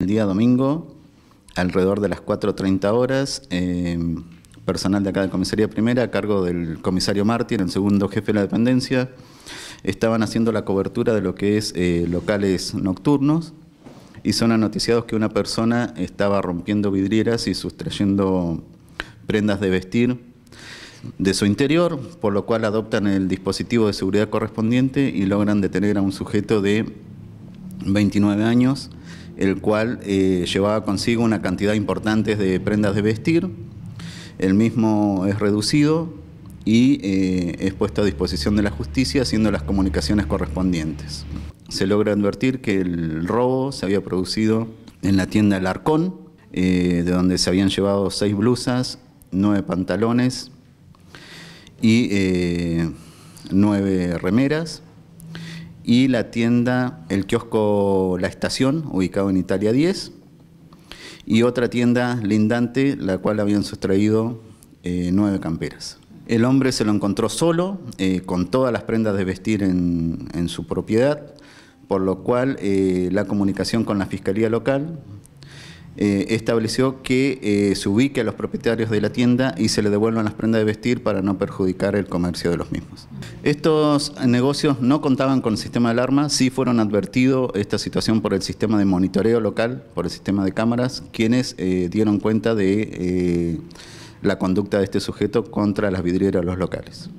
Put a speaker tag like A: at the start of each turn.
A: El día domingo, alrededor de las 4.30 horas, eh, personal de acá de Comisaría Primera, a cargo del comisario Martín, el segundo jefe de la dependencia, estaban haciendo la cobertura de lo que es eh, locales nocturnos y son anoticiados que una persona estaba rompiendo vidrieras y sustrayendo prendas de vestir de su interior, por lo cual adoptan el dispositivo de seguridad correspondiente y logran detener a un sujeto de 29 años el cual eh, llevaba consigo una cantidad importante de prendas de vestir. El mismo es reducido y eh, es puesto a disposición de la justicia haciendo las comunicaciones correspondientes. Se logra advertir que el robo se había producido en la tienda El Arcón, eh, de donde se habían llevado seis blusas, nueve pantalones y nueve remeras y la tienda, el kiosco La Estación, ubicado en Italia 10, y otra tienda lindante, la cual habían sustraído eh, nueve camperas. El hombre se lo encontró solo, eh, con todas las prendas de vestir en, su propiedad, por lo cual eh, la comunicación con la fiscalía local eh, estableció que eh, se ubique a los propietarios de la tienda y se le devuelvan las prendas de vestir para no perjudicar el comercio de los mismos. Estos negocios no contaban con el sistema de alarma, sí fueron advertidos esta situación por el sistema de monitoreo local, por el sistema de cámaras, quienes eh, dieron cuenta de la conducta de este sujeto contra las vidrieras de los locales.